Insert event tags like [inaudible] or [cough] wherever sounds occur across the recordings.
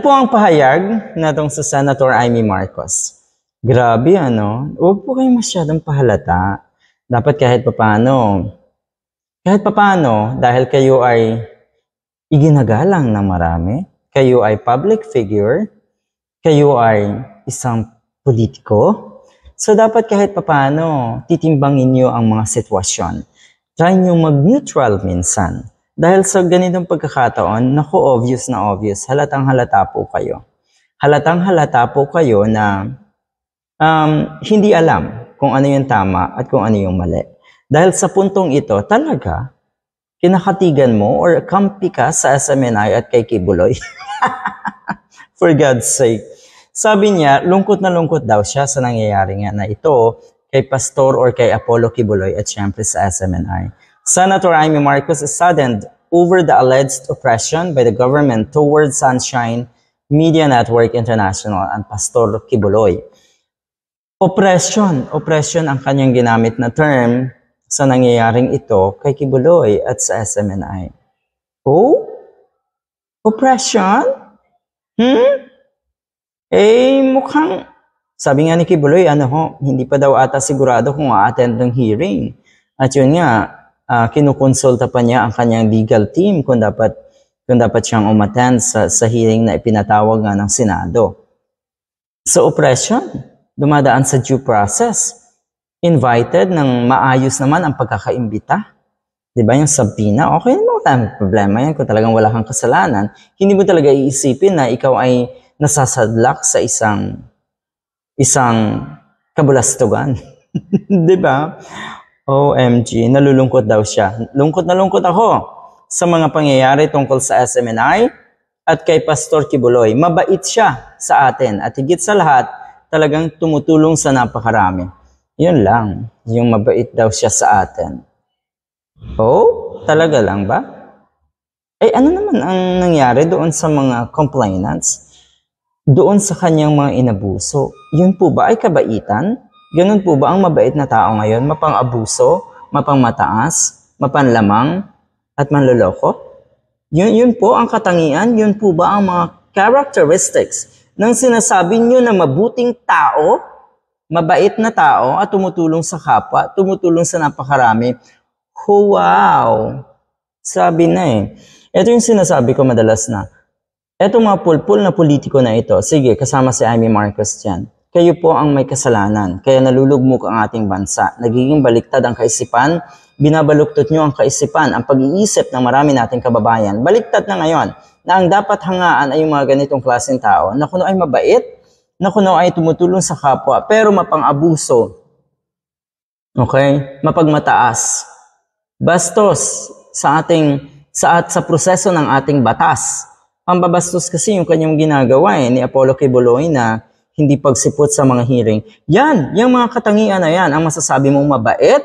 Ano po ang pahayag na tong sa Senator Amy Marcos. Grabe ano, huwag po kayong masyadong pahalata. Dapat kahit papano, kahit papano, dahil kayo ay iginagalang ng marami, kayo ay public figure, kayo ay isang politiko, so dapat kahit papano, titimbangin nyo ang mga sitwasyon. Try nyo mag-neutral minsan. Dahil sa ganitong pagkakataon, naku obvious na obvious, halatang halata po kayo. Halatang halata po kayo na um, hindi alam kung ano yung tama at kung ano yung mali. Dahil sa puntong ito, talaga, kinakatigan mo or kampi ka sa SMNI at kay Kibuloy. [laughs] For God's sake. Sabi niya, lungkot na lungkot daw siya sa nangyayari nga na ito kay Pastor or kay Apollo Kibuloy at syempre sa SMNI. Senator Amy Marcos is saddened over the alleged oppression by the government towards Sunshine Media Network International and Pastor Kibuloy. Oppression, oppression ang kanyang ginamit na term sa nangyayaring ito kay Kibuloy at sa SMNI. Oh? Oppression? Hmm? Eh, mukhang, sabi nga ni Kibuloy, ano ho, hindi pa daw ata sigurado kung a-attend ng hearing. At yun nga, uh, kinukonsulta pa niya ang kanyang legal team kung dapat kung dapat siyang umattend sa, sa hearing na ipinatawag nga ng Senado. So oppression, dumadaan sa due process. Invited ng maayos naman ang pagkakaimbita. Di ba yung sabina? Okay naman, wala problema yan. Kung talagang wala kang kasalanan, hindi mo talaga iisipin na ikaw ay nasasadlak sa isang isang kabulastugan. [laughs] di ba? OMG, nalulungkot daw siya. Lungkot na lungkot ako sa mga pangyayari tungkol sa SMNI at kay Pastor Kibuloy. Mabait siya sa atin at higit sa lahat talagang tumutulong sa napakarami. Yun lang, yung mabait daw siya sa atin. Oh, talaga lang ba? Eh ano naman ang nangyari doon sa mga complainants? Doon sa kanyang mga inabuso, yun po ba ay kabaitan? Ganun po ba ang mabait na tao ngayon? Mapang-abuso, mapang-mataas, mapanlamang, at manloloko? Yun, yun po ang katangian, yun po ba ang mga characteristics ng sinasabi nyo na mabuting tao, mabait na tao, at tumutulong sa kapwa, tumutulong sa napakarami. Oh, wow! Sabi na eh. Ito yung sinasabi ko madalas na, eto mga pulpul na politiko na ito, sige, kasama si Amy Marcos dyan kayo po ang may kasalanan, kaya nalulugmok ang ating bansa. Nagiging baliktad ang kaisipan, binabaluktot nyo ang kaisipan, ang pag-iisip ng marami nating kababayan. Baliktad na ngayon na ang dapat hangaan ay yung mga ganitong klaseng tao na kuno ay mabait, na kuno ay tumutulong sa kapwa, pero mapang-abuso. Okay? Mapagmataas. Bastos sa ating sa at sa proseso ng ating batas. Pambabastos kasi yung kanyang ginagawa eh, ni Apollo Kibuloy na hindi pagsipot sa mga hearing. Yan, yung mga katangian na yan, ang masasabi mong mabait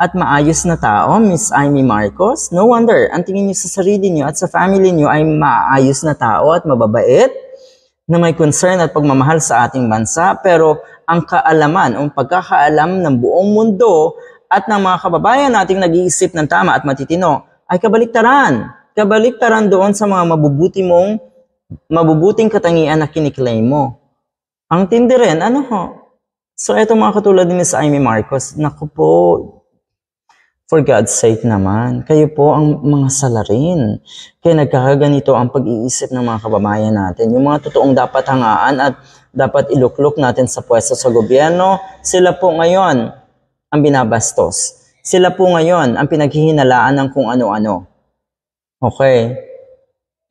at maayos na tao, Miss Amy Marcos. No wonder, ang tingin niyo sa sarili niyo at sa family niyo ay maayos na tao at mababait na may concern at pagmamahal sa ating bansa. Pero ang kaalaman o pagkakaalam ng buong mundo at ng mga kababayan nating nag-iisip ng tama at matitino ay kabaliktaran. Kabaliktaran doon sa mga mabubuti mong mabubuting katangian na kiniklaim mo. Ang tindi rin, ano ho? So, eto mga katulad ni Miss Amy Marcos, naku po, for God's sake naman, kayo po ang mga salarin. Kaya nagkakaganito ang pag-iisip ng mga kababayan natin. Yung mga totoong dapat hangaan at dapat iluklok natin sa pwesto sa gobyerno, sila po ngayon ang binabastos. Sila po ngayon ang pinaghihinalaan ng kung ano-ano. Okay?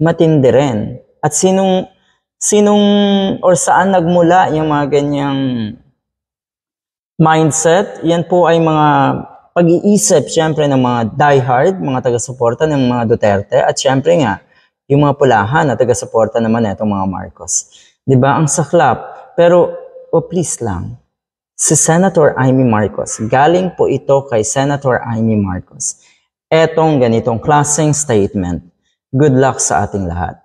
Matindi rin. At sinong sinong or saan nagmula yung mga ganyang mindset. Yan po ay mga pag-iisip siyempre ng mga diehard, mga taga-suporta ng mga Duterte at siyempre nga yung mga pulahan na taga-suporta naman nitong mga Marcos. 'Di ba? Ang saklap. Pero oh please lang. Si Senator Amy Marcos, galing po ito kay Senator Amy Marcos. Etong ganitong klaseng statement. Good luck sa ating lahat.